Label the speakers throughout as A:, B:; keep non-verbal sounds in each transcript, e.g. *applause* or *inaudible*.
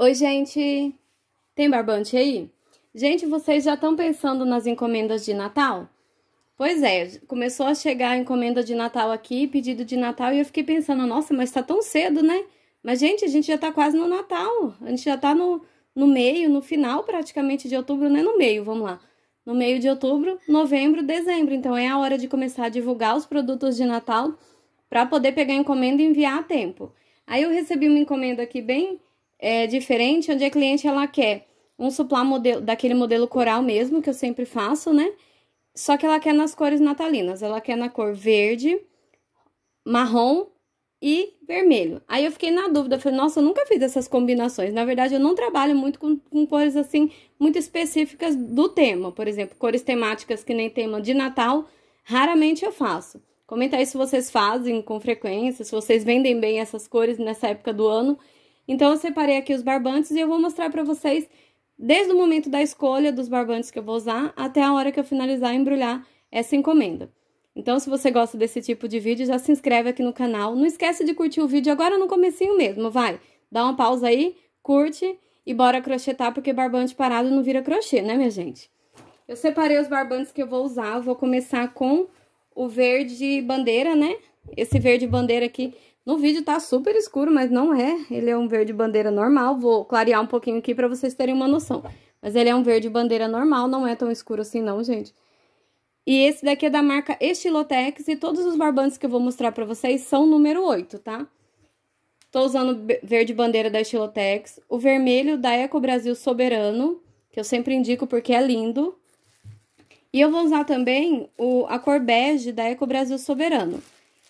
A: Oi, gente! Tem barbante aí? Gente, vocês já estão pensando nas encomendas de Natal? Pois é, começou a chegar a encomenda de Natal aqui, pedido de Natal, e eu fiquei pensando, nossa, mas tá tão cedo, né? Mas, gente, a gente já tá quase no Natal. A gente já tá no, no meio, no final praticamente de outubro, né? No meio, vamos lá. No meio de outubro, novembro, dezembro. Então é a hora de começar a divulgar os produtos de Natal para poder pegar a encomenda e enviar a tempo. Aí eu recebi uma encomenda aqui bem é, diferente, onde a cliente ela quer um suplá modelo, daquele modelo coral mesmo, que eu sempre faço, né? Só que ela quer nas cores natalinas, ela quer na cor verde, marrom e vermelho. Aí eu fiquei na dúvida, falei, nossa, eu nunca fiz essas combinações. Na verdade, eu não trabalho muito com, com, cores assim, muito específicas do tema. Por exemplo, cores temáticas que nem tema de Natal, raramente eu faço. Comenta aí se vocês fazem com frequência, se vocês vendem bem essas cores nessa época do ano. Então, eu separei aqui os barbantes e eu vou mostrar para vocês desde o momento da escolha dos barbantes que eu vou usar até a hora que eu finalizar e embrulhar essa encomenda. Então, se você gosta desse tipo de vídeo, já se inscreve aqui no canal. Não esquece de curtir o vídeo agora no comecinho mesmo, vai. Dá uma pausa aí, curte e bora crochetar, porque barbante parado não vira crochê, né, minha gente? Eu separei os barbantes que eu vou usar. Eu vou começar com o verde bandeira, né? Esse verde bandeira aqui no vídeo tá super escuro, mas não é. Ele é um verde bandeira normal. Vou clarear um pouquinho aqui pra vocês terem uma noção. Mas ele é um verde bandeira normal, não é tão escuro assim não, gente. E esse daqui é da marca Estilotex e todos os barbantes que eu vou mostrar pra vocês são número 8, tá? Tô usando verde bandeira da Estilotex, o vermelho da Eco Brasil Soberano, que eu sempre indico porque é lindo. E eu vou usar também o, a cor bege da Eco Brasil Soberano.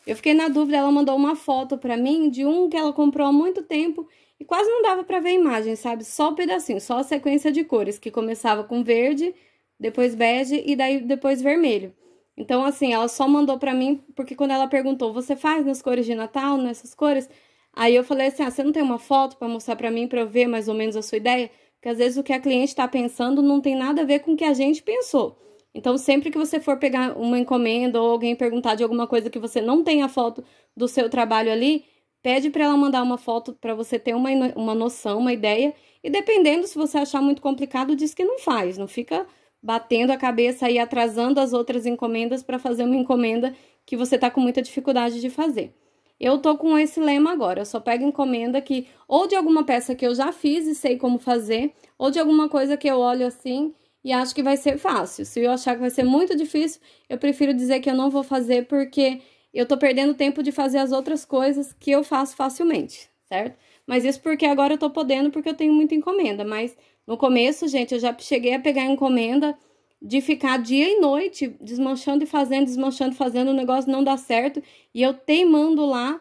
A: Eu fiquei na dúvida, ela mandou uma foto para mim de um que ela comprou há muito tempo e quase não dava para ver a imagem, sabe? Só o um pedacinho, só a sequência de cores, que começava com verde, depois bege e daí depois vermelho. Então, assim, ela só mandou para mim, porque quando ela perguntou, você faz nas cores de Natal, nessas cores? Aí eu falei assim, ah, você não tem uma foto para mostrar para mim, para eu ver mais ou menos a sua ideia? Porque às vezes o que a cliente está pensando não tem nada a ver com o que a gente pensou. Então, sempre que você for pegar uma encomenda ou alguém perguntar de alguma coisa que você não tem a foto do seu trabalho ali, pede para ela mandar uma foto para você ter uma, uma noção, uma ideia. E dependendo, se você achar muito complicado, diz que não faz. Não fica batendo a cabeça e atrasando as outras encomendas para fazer uma encomenda que você está com muita dificuldade de fazer. Eu tô com esse lema agora, eu só pego encomenda que ou de alguma peça que eu já fiz e sei como fazer, ou de alguma coisa que eu olho assim e acho que vai ser fácil. Se eu achar que vai ser muito difícil, eu prefiro dizer que eu não vou fazer porque eu tô perdendo tempo de fazer as outras coisas que eu faço facilmente, certo? Mas isso porque agora eu tô podendo porque eu tenho muita encomenda, mas no começo, gente, eu já cheguei a pegar encomenda de ficar dia e noite desmanchando e fazendo, desmanchando e fazendo, o negócio não dá certo e eu teimando lá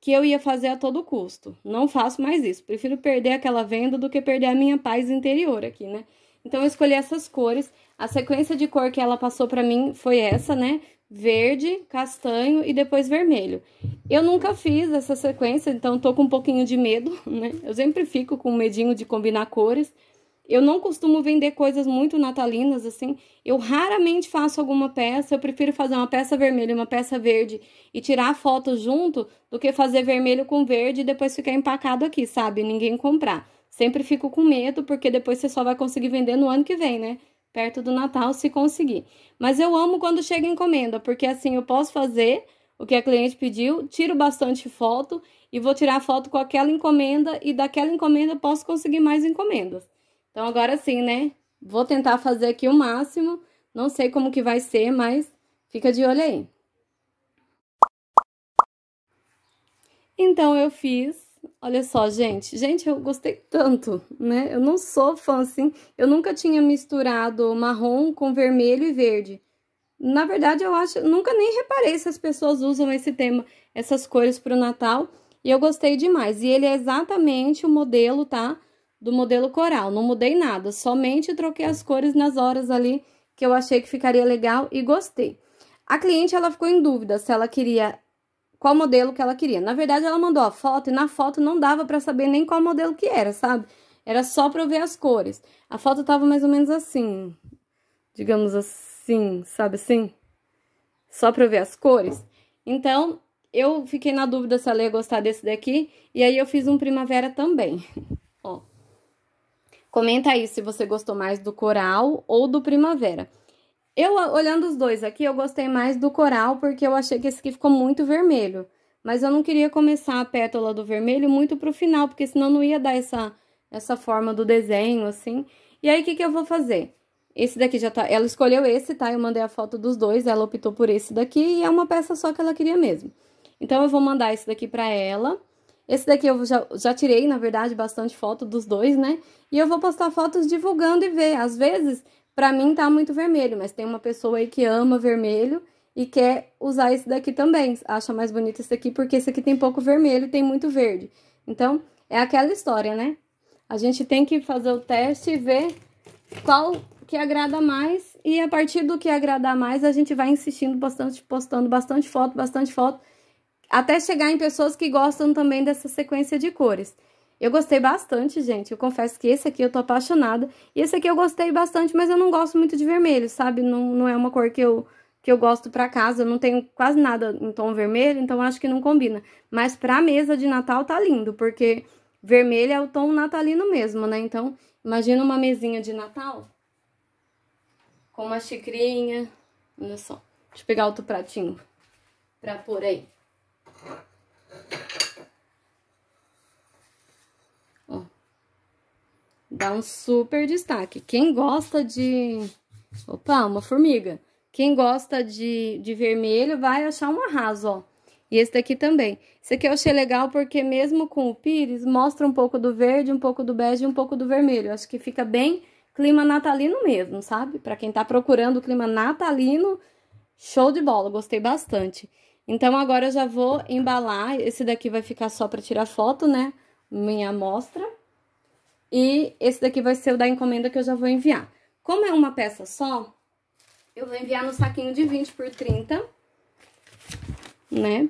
A: que eu ia fazer a todo custo. Não faço mais isso. Prefiro perder aquela venda do que perder a minha paz interior aqui, né? Então, eu escolhi essas cores. A sequência de cor que ela passou pra mim foi essa, né? Verde, castanho e depois vermelho. Eu nunca fiz essa sequência, então tô com um pouquinho de medo, *laughs* né? Eu sempre fico com medinho de combinar cores. Eu não costumo vender coisas muito natalinas, assim. Eu raramente faço alguma peça. Eu prefiro fazer uma peça vermelha e uma peça verde e tirar a foto junto do que fazer vermelho com verde e depois ficar empacado aqui, sabe? Ninguém comprar. Sempre fico com medo, porque depois você só vai conseguir vender no ano que vem, né? Perto do Natal, se conseguir. Mas eu amo quando chega encomenda, porque assim eu posso fazer o que a cliente pediu, tiro bastante foto e vou tirar foto com aquela encomenda e daquela encomenda posso conseguir mais encomendas. Então agora sim, né? Vou tentar fazer aqui o máximo. Não sei como que vai ser, mas fica de olho aí. Então eu fiz Olha só, gente. Gente, eu gostei tanto, né? Eu não sou fã assim. Eu nunca tinha misturado marrom com vermelho e verde. Na verdade, eu acho, nunca nem reparei se as pessoas usam esse tema, essas cores para o Natal. E eu gostei demais. E ele é exatamente o modelo, tá? Do modelo coral. Não mudei nada, somente troquei as cores nas horas ali que eu achei que ficaria legal e gostei. A cliente, ela ficou em dúvida se ela queria qual modelo que ela queria. Na verdade, ela mandou a foto e na foto não dava para saber nem qual modelo que era, sabe? Era só para eu ver as cores. A foto tava mais ou menos assim, digamos assim, sabe assim? Só para eu ver as cores. Então, eu fiquei na dúvida se ela ia gostar desse daqui, e aí eu fiz um primavera também. *laughs* Ó. Comenta aí se você gostou mais do coral ou do primavera. Eu, olhando os dois aqui, eu gostei mais do coral, porque eu achei que esse aqui ficou muito vermelho. Mas eu não queria começar a pétala do vermelho muito pro final, porque senão não ia dar essa, essa forma do desenho, assim. E aí, o que que eu vou fazer? Esse daqui já tá... Ela escolheu esse, tá? Eu mandei a foto dos dois, ela optou por esse daqui, e é uma peça só que ela queria mesmo. Então, eu vou mandar esse daqui pra ela. Esse daqui eu já, já tirei, na verdade, bastante foto dos dois, né? E eu vou postar fotos divulgando e ver. Às vezes, para mim tá muito vermelho, mas tem uma pessoa aí que ama vermelho e quer usar esse daqui também. Acha mais bonito esse aqui porque esse aqui tem pouco vermelho e tem muito verde. Então, é aquela história, né? A gente tem que fazer o teste e ver qual que agrada mais e a partir do que agradar mais a gente vai insistindo bastante, postando bastante foto, bastante foto, até chegar em pessoas que gostam também dessa sequência de cores. Eu gostei bastante, gente. Eu confesso que esse aqui eu tô apaixonada. E esse aqui eu gostei bastante, mas eu não gosto muito de vermelho, sabe? Não, não é uma cor que eu, que eu gosto pra casa. Eu não tenho quase nada em tom vermelho, então acho que não combina. Mas pra mesa de Natal tá lindo, porque vermelho é o tom natalino mesmo, né? Então, imagina uma mesinha de Natal com uma xicrinha. Olha só. Deixa eu pegar outro pratinho pra pôr aí. dá um super destaque. Quem gosta de... Opa, uma formiga. Quem gosta de, de vermelho vai achar um arraso, ó. E esse daqui também. Esse aqui eu achei legal porque mesmo com o pires, mostra um pouco do verde, um pouco do bege e um pouco do vermelho. Eu acho que fica bem clima natalino mesmo, sabe? Para quem tá procurando o clima natalino, show de bola, gostei bastante. Então agora eu já vou embalar, esse daqui vai ficar só para tirar foto, né? Minha amostra. E esse daqui vai ser o da encomenda que eu já vou enviar. Como é uma peça só, eu vou enviar no saquinho de 20 por 30, né?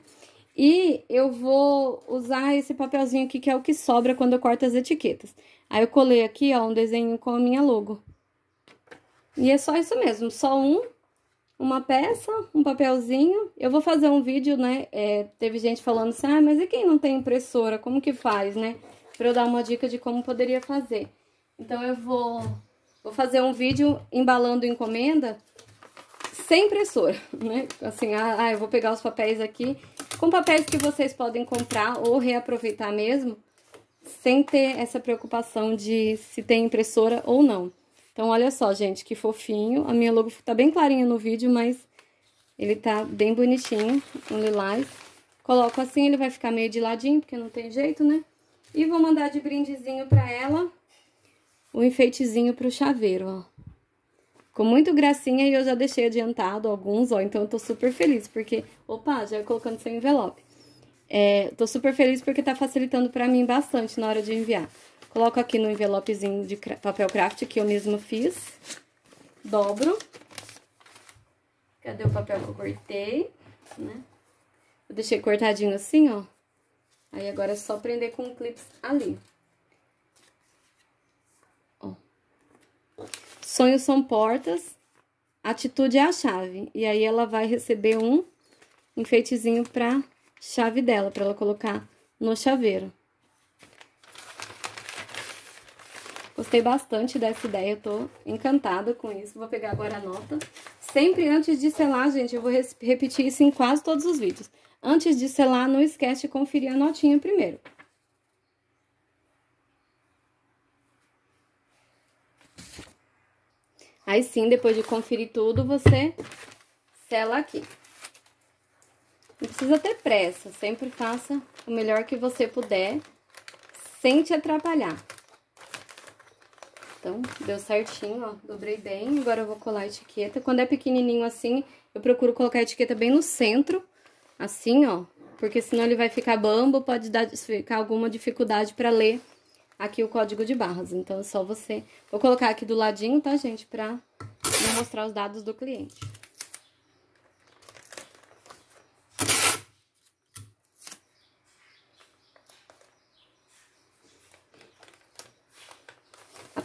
A: E eu vou usar esse papelzinho aqui, que é o que sobra quando eu corto as etiquetas. Aí eu colei aqui, ó, um desenho com a minha logo. E é só isso mesmo, só um, uma peça, um papelzinho. Eu vou fazer um vídeo, né? É, teve gente falando assim, ah, mas e quem não tem impressora? Como que faz, né? para eu dar uma dica de como poderia fazer. Então eu vou, vou fazer um vídeo embalando encomenda sem impressora, né? Assim, ah, ah, eu vou pegar os papéis aqui, com papéis que vocês podem comprar ou reaproveitar mesmo, sem ter essa preocupação de se tem impressora ou não. Então, olha só, gente, que fofinho. A minha logo tá bem clarinha no vídeo, mas ele tá bem bonitinho, um lilás. Coloco assim, ele vai ficar meio de ladinho, porque não tem jeito, né? E vou mandar de brindezinho para ela o um enfeitezinho para o chaveiro, ó. Ficou muito gracinha e eu já deixei adiantado alguns, ó. Então eu tô super feliz, porque... Opa, já colocando seu envelope. É, tô super feliz porque tá facilitando pra mim bastante na hora de enviar. Coloco aqui no envelopezinho de papel craft que eu mesma fiz. Dobro. Cadê o papel que eu cortei, né? Eu deixei cortadinho assim, ó. Aí, agora é só prender com o clips ali. Ó. Sonhos são portas, atitude é a chave. E aí, ela vai receber um enfeitezinho pra chave dela, pra ela colocar no chaveiro. Gostei bastante dessa ideia, eu tô encantada com isso. Vou pegar agora a nota. Sempre antes de selar, gente, eu vou repetir isso em quase todos os vídeos. Antes de selar, não esquece de conferir a notinha primeiro. Aí sim, depois de conferir tudo, você sela aqui. Não precisa ter pressa, sempre faça o melhor que você puder, sem te atrapalhar. Então, deu certinho, ó, dobrei bem, agora eu vou colar a etiqueta. Quando é pequenininho assim, eu procuro colocar a etiqueta bem no centro, assim, ó, porque senão ele vai ficar bambo, pode dar, ficar alguma dificuldade para ler aqui o código de barras. Então, é só você... Vou colocar aqui do ladinho, tá, gente, pra não mostrar os dados do cliente.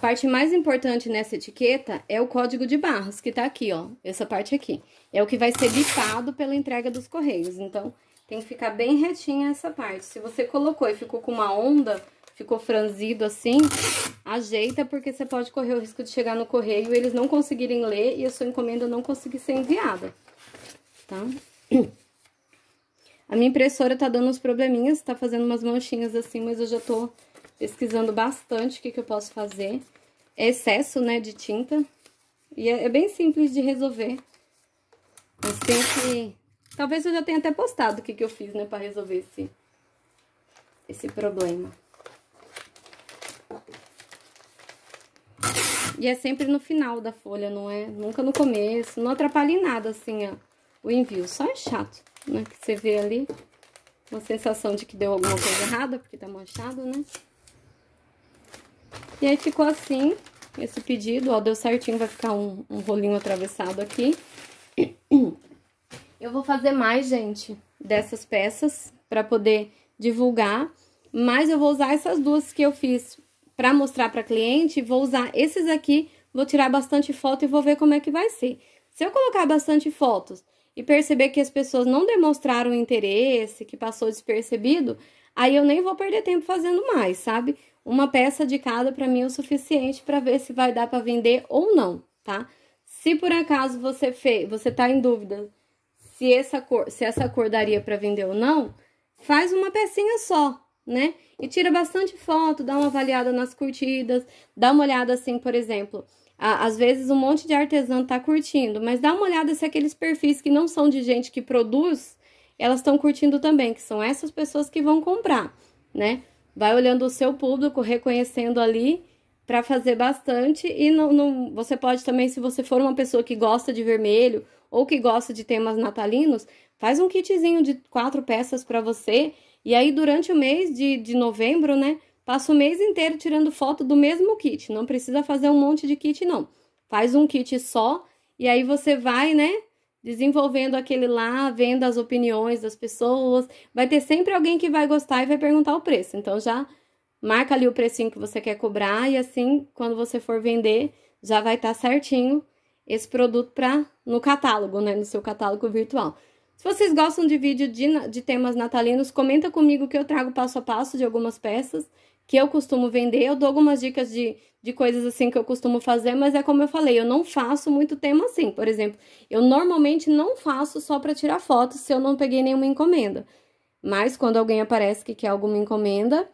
A: parte mais importante nessa etiqueta é o código de barras, que tá aqui, ó. Essa parte aqui. É o que vai ser bipado pela entrega dos correios. Então, tem que ficar bem retinha essa parte. Se você colocou e ficou com uma onda, ficou franzido assim, ajeita, porque você pode correr o risco de chegar no correio e eles não conseguirem ler e a sua encomenda não conseguir ser enviada, tá? *clears throat* A minha impressora tá dando uns probleminhas, tá fazendo umas manchinhas assim, mas eu já tô pesquisando bastante o que, que eu posso fazer. É excesso, né, de tinta. E é, é bem simples de resolver. Mas tem que... Talvez eu já tenha até postado o que, que eu fiz, né, pra resolver esse, esse problema. E é sempre no final da folha, não é? Nunca no começo. Não atrapalha em nada, assim, ó, o envio. Só é chato, né? Que você vê ali uma sensação de que deu alguma coisa errada, porque tá manchado, né? E aí ficou assim esse pedido, ó, deu certinho, vai ficar um, um rolinho atravessado aqui. Eu vou fazer mais, gente, dessas peças para poder divulgar, mas eu vou usar essas duas que eu fiz para mostrar para cliente, vou usar esses aqui, vou tirar bastante foto e vou ver como é que vai ser. Se eu colocar bastante fotos e perceber que as pessoas não demonstraram interesse, que passou despercebido, aí eu nem vou perder tempo fazendo mais, sabe? Uma peça de cada para mim é o suficiente para ver se vai dar para vender ou não, tá? Se por acaso você fez, você tá em dúvida se essa cor, se essa cor daria para vender ou não, faz uma pecinha só, né? E tira bastante foto, dá uma avaliada nas curtidas, dá uma olhada assim, por exemplo, às vezes um monte de artesã tá curtindo, mas dá uma olhada se aqueles perfis que não são de gente que produz, elas estão curtindo também, que são essas pessoas que vão comprar, né? Vai olhando o seu público, reconhecendo ali para fazer bastante e não, não, você pode também, se você for uma pessoa que gosta de vermelho ou que gosta de temas natalinos, faz um kitzinho de quatro peças para você e aí durante o mês de, de novembro, né, passa o mês inteiro tirando foto do mesmo kit. Não precisa fazer um monte de kit não. Faz um kit só e aí você vai, né, desenvolvendo aquele lá, vendo as opiniões das pessoas. Vai ter sempre alguém que vai gostar e vai perguntar o preço. Então já marca ali o precinho que você quer cobrar e assim, quando você for vender, já vai estar tá certinho esse produto para no catálogo, né, no seu catálogo virtual. Se vocês gostam de vídeo de, de temas natalinos, comenta comigo que eu trago passo a passo de algumas peças que eu costumo vender. Eu dou algumas dicas de, de coisas assim que eu costumo fazer, mas é como eu falei, eu não faço muito tema assim. Por exemplo, eu normalmente não faço só para tirar foto se eu não peguei nenhuma encomenda. Mas quando alguém aparece que quer alguma encomenda,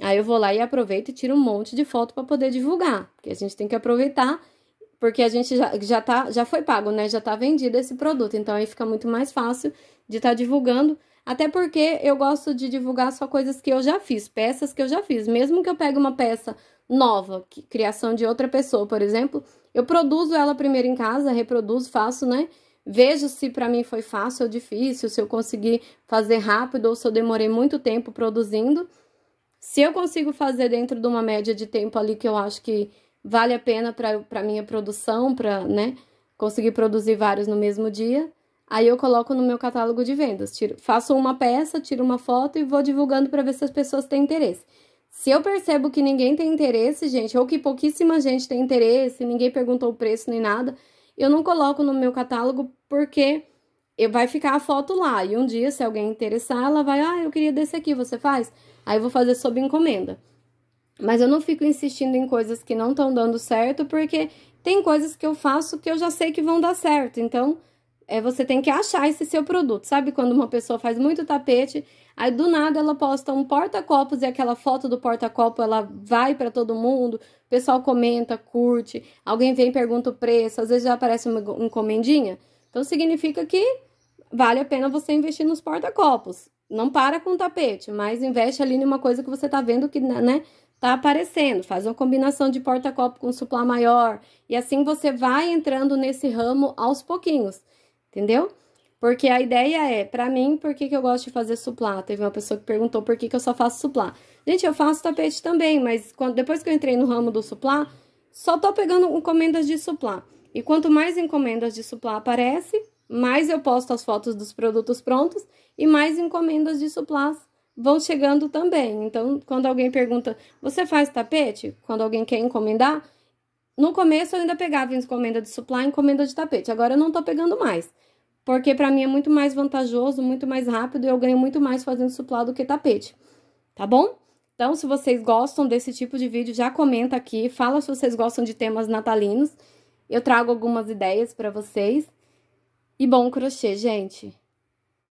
A: aí eu vou lá e aproveito e tiro um monte de foto para poder divulgar, porque a gente tem que aproveitar porque a gente já, já, tá, já foi pago, né? Já tá vendido esse produto. Então aí fica muito mais fácil de estar tá divulgando. Até porque eu gosto de divulgar só coisas que eu já fiz, peças que eu já fiz. Mesmo que eu pegue uma peça nova, que, criação de outra pessoa, por exemplo, eu produzo ela primeiro em casa, reproduzo, faço, né? Vejo se para mim foi fácil ou difícil, se eu consegui fazer rápido ou se eu demorei muito tempo produzindo. Se eu consigo fazer dentro de uma média de tempo ali que eu acho que vale a pena para minha produção, para né, conseguir produzir vários no mesmo dia, Aí eu coloco no meu catálogo de vendas, tiro, faço uma peça, tiro uma foto e vou divulgando para ver se as pessoas têm interesse. Se eu percebo que ninguém tem interesse, gente, ou que pouquíssima gente tem interesse, ninguém perguntou o preço nem nada, eu não coloco no meu catálogo porque vai ficar a foto lá. E um dia, se alguém interessar, ela vai, ah, eu queria desse aqui, você faz? Aí eu vou fazer sob encomenda. Mas eu não fico insistindo em coisas que não estão dando certo, porque tem coisas que eu faço que eu já sei que vão dar certo. Então, é, você tem que achar esse seu produto. Sabe quando uma pessoa faz muito tapete, aí do nada ela posta um porta-copos e aquela foto do porta-copo ela vai para todo mundo, o pessoal comenta, curte, alguém vem e pergunta o preço, às vezes já aparece uma encomendinha. Então significa que vale a pena você investir nos porta-copos. Não para com o tapete, mas investe ali numa coisa que você tá vendo que, né, né tá aparecendo. Faz uma combinação de porta-copo com suplá maior e assim você vai entrando nesse ramo aos pouquinhos entendeu? Porque a ideia é, pra mim, por que, que eu gosto de fazer suplá? Teve uma pessoa que perguntou por que, que eu só faço suplá. Gente, eu faço tapete também, mas quando, depois que eu entrei no ramo do suplá, só tô pegando encomendas de suplá. E quanto mais encomendas de suplá aparece, mais eu posto as fotos dos produtos prontos e mais encomendas de suplás vão chegando também. Então, quando alguém pergunta, você faz tapete? Quando alguém quer encomendar, no começo eu ainda pegava encomenda de suplá, encomenda de tapete. Agora eu não tô pegando mais porque para mim é muito mais vantajoso, muito mais rápido e eu ganho muito mais fazendo suplá do que tapete, tá bom? Então, se vocês gostam desse tipo de vídeo, já comenta aqui, fala se vocês gostam de temas natalinos. Eu trago algumas ideias para vocês. E bom crochê, gente!